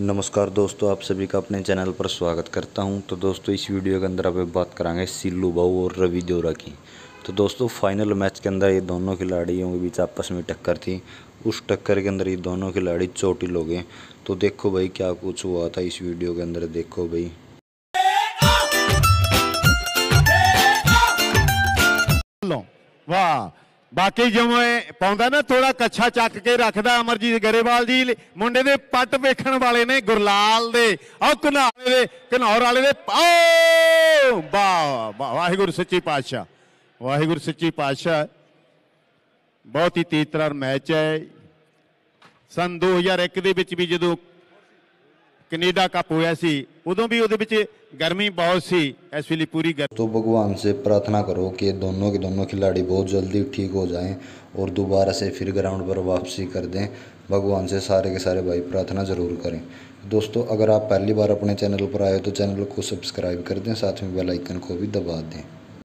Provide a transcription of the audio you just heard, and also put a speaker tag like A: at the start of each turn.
A: नमस्कार दोस्तों आप सभी का अपने चैनल पर स्वागत करता हूं तो दोस्तों इस वीडियो के अंदर आप बात कराएंगे सिल्लू बाऊ और रवि देवरा की तो दोस्तों फाइनल मैच के अंदर ये दोनों खिलाड़ियों के बीच आपस में टक्कर थी उस टक्कर के अंदर ये दोनों खिलाड़ी चोटी हो तो देखो भाई क्या कुछ हुआ था इस वीडियो के अंदर देखो भाई
B: वाह ਬਾਕੀ ਜਿਵੇਂ ਪਾਉਂਦਾ ਨਾ ਥੋੜਾ ਕੱਛਾ ਚੱਕ ਕੇ ਰੱਖਦਾ ਅਮਰਜੀਤ ਗਰੇਵਾਲ ਜੀ ਮੁੰਡੇ ਦੇ ਪੱਟ ਵੇਖਣ ਵਾਲੇ ਨੇ ਗੁਰਲਾਲ ਦੇ ਆਹ ਕਨਾਲੇ ਦੇ ਕਨੌਰ ਵਾਲੇ ਦੇ ਓ ਵਾਹ ਵਾਹਿਗੁਰੂ ਸੱਚੀ ਪਾਤਸ਼ਾਹ ਵਾਹਿਗੁਰੂ ਸੱਚੀ ਪਾਤਸ਼ਾਹ ਬਹੁਤ ਹੀ ਤੀਤਰਾਰ ਮੈਚ ਹੈ ਸਨ 2001 ਦੇ ਵਿੱਚ ਵੀ ਜਦੋਂ कनेडा कप होया ਸੀ ਉਦੋਂ ਵੀ गर्मी बहुत सी एक्चुअली
A: पूरी गर्मी तो भगवान से प्रार्थना करो कि दोनों के दोनों खिलाड़ी बहुत जल्दी ठीक हो जाएं और दोबारा से फिर ग्राउंड पर वापसी कर दें भगवान से सारे के सारे भाई प्रार्थना ज़रूर करें दोस्तों अगर आप पहली बार अपने चैनल पर आए हो तो चैनल को सब्सक्राइब कर दें साथ में बेल आइकन को भी दबा दें